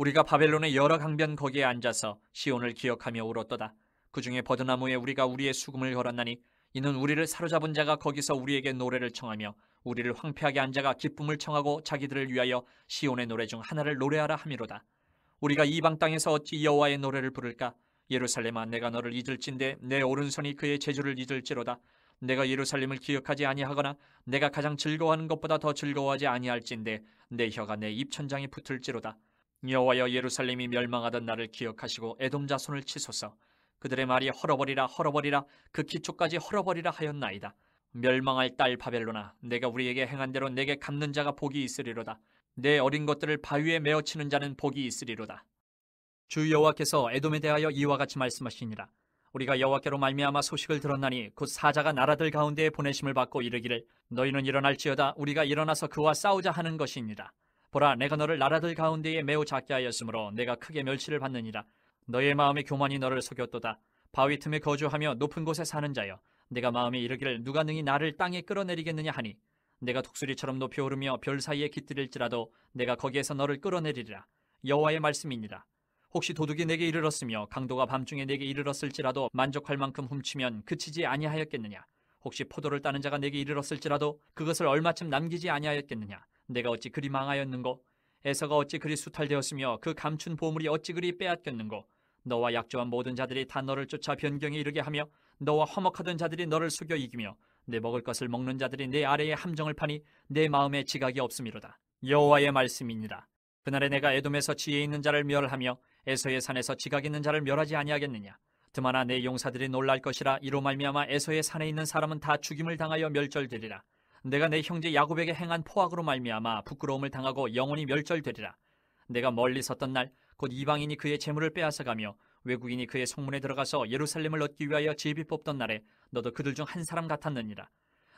우리가 바벨론의 여러 강변 거기에 앉아서 시온을 기억하며 울었도다. 그 중에 버드나무에 우리가 우리의 수금을 걸었나니 이는 우리를 사로잡은 자가 거기서 우리에게 노래를 청하며 우리를 황폐하게 앉아가 기쁨을 청하고 자기들을 위하여 시온의 노래 중 하나를 노래하라 함이로다. 우리가 이방 땅에서 어찌 여호와의 노래를 부를까? 예루살렘아 내가 너를 잊을진대내 오른손이 그의 재주를 잊을지로다. 내가 예루살렘을 기억하지 아니하거나 내가 가장 즐거워하는 것보다 더 즐거워하지 아니할진대내 혀가 내 입천장에 붙을지로다. 여호와여 예루살렘이 멸망하던 나를 기억하시고 애돔 자손을 치소서 그들의 말이 헐어버리라 헐어버리라 그 기초까지 헐어버리라 하였나이다 멸망할 딸 바벨로나 내가 우리에게 행한 대로 내게 갚는 자가 복이 있으리로다 내 어린 것들을 바위에 메어치는 자는 복이 있으리로다 주 여호와께서 애돔에 대하여 이와 같이 말씀하시니라 우리가 여호와께로 말미암아 소식을 들었나니 곧 사자가 나라들 가운데에 보내심을 받고 이르기를 너희는 일어날지어다 우리가 일어나서 그와 싸우자 하는 것이니라 보라 내가 너를 나라들 가운데에 매우 작게 하였으므로 내가 크게 멸치를 받느니라. 너의 마음의 교만이 너를 속였도다. 바위 틈에 거주하며 높은 곳에 사는 자여 내가 마음에 이르기를 누가 능히 나를 땅에 끌어내리겠느냐 하니 내가 독수리처럼 높이 오르며 별 사이에 깃들일지라도 내가 거기에서 너를 끌어내리리라. 여호와의 말씀이니라. 혹시 도둑이 내게 이르렀으며 강도가 밤중에 내게 이르렀을지라도 만족할 만큼 훔치면 그치지 아니하였겠느냐. 혹시 포도를 따는 자가 내게 이르렀을지라도 그것을 얼마쯤 남기지 아니하였겠느냐. 내가 어찌 그리 망하였는고 에서가 어찌 그리 수탈되었으며 그 감춘 보물이 어찌 그리 빼앗겼는고 너와 약조한 모든 자들이 다 너를 쫓아 변경에 이르게 하며 너와 허목하던 자들이 너를 숙여 이기며 내 먹을 것을 먹는 자들이 내 아래에 함정을 파니 내 마음에 지각이 없음이로다. 여호와의 말씀이니라. 그날에 내가 에돔에서 지혜 있는 자를 멸하며 에서의 산에서 지각 있는 자를 멸하지 아니하겠느냐. 드마나 내 용사들이 놀랄 것이라 이로 말미암아 에서의 산에 있는 사람은 다 죽임을 당하여 멸절되리라. 내가 내 형제 야곱에게 행한 포악으로 말미암아 부끄러움을 당하고 영원히 멸절되리라. 내가 멀리 섰던 날 곧 이방인이 그의 재물을 빼앗아가며 외국인이 그의 성문에 들어가서 예루살렘을 얻기 위하여 제비 뽑던 날에 너도 그들 중 한 사람 같았느니라.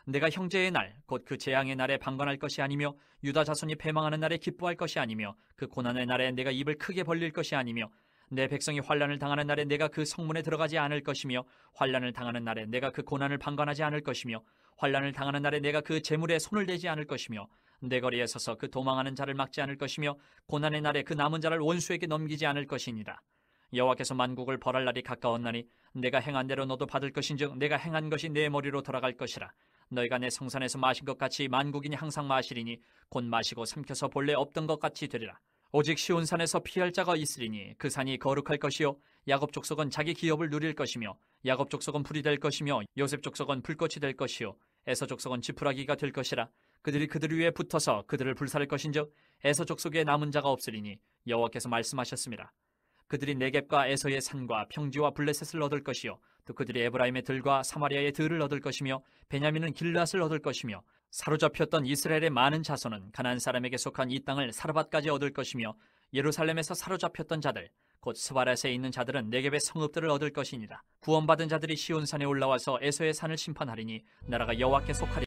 내가 형제의 날 곧 그 재앙의 날에 방관할 것이 아니며 유다 자손이 패망하는 날에 기뻐할 것이 아니며 그 고난의 날에 내가 입을 크게 벌릴 것이 아니며 내 백성이 환란을 당하는 날에 내가 그 성문에 들어가지 않을 것이며 환란을 당하는 날에 내가 그 고난을 방관하지 않을 것이며 환란을 당하는 날에 내가 그 재물에 손을 대지 않을 것이며 내 거리에 서서 그 도망하는 자를 막지 않을 것이며 고난의 날에 그 남은 자를 원수에게 넘기지 않을 것이니라. 여호와께서 만국을 벌할 날이 가까웠나니 내가 행한 대로 너도 받을 것인즉 내가 행한 것이 내 머리로 돌아갈 것이라. 너희가 내 성산에서 마신 것 같이 만국인이 항상 마시리니 곧 마시고 삼켜서 본래 없던 것 같이 되리라. 오직 시온 산에서 피할 자가 있으리니 그 산이 거룩할 것이요 야곱 족속은 자기 기업을 누릴 것이며 야곱 족속은 불이 될 것이며 요셉 족속은 불꽃이 될 것이요 에서 족속은 지푸라기가 될 것이라 그들이 그들 위에 붙어서 그들을 불살할 것인즉 에서 족속에 남은 자가 없으리니 여호와께서 말씀하셨습니다. 그들이 내겝과 에서의 산과 평지와 블레셋을 얻을 것이요 또 그들이 에브라임의 들과 사마리아의 들을 얻을 것이며 베냐민은 길랏을 얻을 것이며 사로잡혔던 이스라엘의 많은 자손은 가난안 사람에게 속한 이 땅을 사르밧까지 얻을 것이며 예루살렘에서 사로잡혔던 자들, 곧 스바렛에 있는 자들은 내게의 성읍들을 얻을 것이니라. 구원받은 자들이 시온산에 올라와서 에서의 산을 심판하리니 나라가 여호와께 속하리.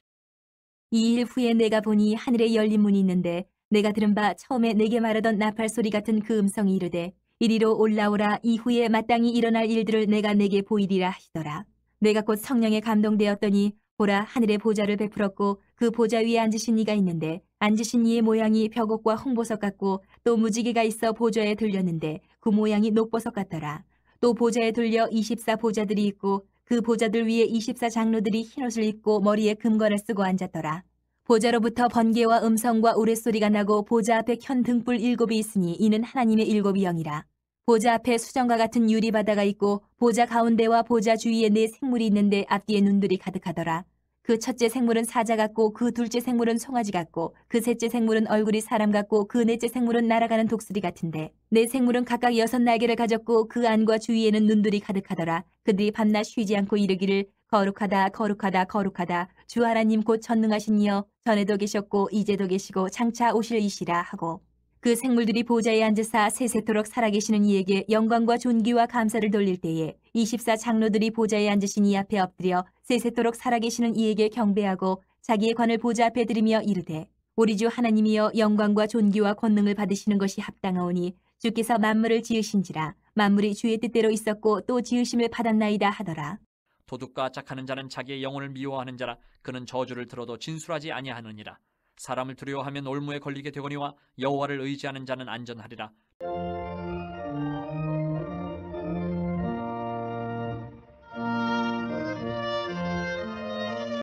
이일 후에 내가 보니 하늘에 열린 문이 있는데 내가 들은 바 처음에 내게 말하던 나팔 소리 같은 그 음성이 이르되 이리로 올라오라 이후에 마땅히 일어날 일들을 내가 내게 보이리라 하시더라. 내가 곧 성령에 감동되었더니 보라 하늘의 보좌를 베풀었고 그 보좌 위에 앉으신 이가 있는데 앉으신 이의 모양이 벽옥과 홍보석 같고 또 무지개가 있어 보좌에 들렸는데 그 모양이 녹보석 같더라. 또 보좌에 들려 24 보좌들이 있고 그 보좌들 위에 24 장로들이 흰옷을 입고 머리에 금관을 쓰고 앉았더라. 보좌로부터 번개와 음성과 우레소리가 나고 보좌 앞에 현 등불 일곱이 있으니 이는 하나님의 일곱이 영이라. 보좌 앞에 수정과 같은 유리바다가 있고 보좌 가운데와 보좌 주위에 네 생물이 있는데 앞뒤에 눈들이 가득하더라. 그 첫째 생물은 사자 같고 그 둘째 생물은 송아지 같고 그 셋째 생물은 얼굴이 사람 같고 그 넷째 생물은 날아가는 독수리 같은데 네 생물은 각각 여섯 날개를 가졌고 그 안과 주위에는 눈들이 가득하더라. 그들이 밤낮 쉬지 않고 이르기를 거룩하다 거룩하다 거룩하다 주 하나님 곧 전능하신 이여 전에도 계셨고 이제도 계시고 장차 오실 이시라 하고 그 생물들이 보좌에 앉으사 세세토록 살아계시는 이에게 영광과 존귀와 감사를 돌릴 때에 24 장로들이 보좌에 앉으신 이 앞에 엎드려 세세토록 살아계시는 이에게 경배하고 자기의 관을 보좌 앞에 들이며 이르되 우리 주 하나님이여 영광과 존귀와 권능을 받으시는 것이 합당하오니 주께서 만물을 지으신지라 만물이 주의 뜻대로 있었고 또 지으심을 받았나이다 하더라. 도둑과 착하는 자는 자기의 영혼을 미워하는 자라 그는 저주를 들어도 진술하지 아니하느니라. 사람을 두려워하면 올무에 걸리게 되거니와 여호와를 의지하는 자는 안전하리라.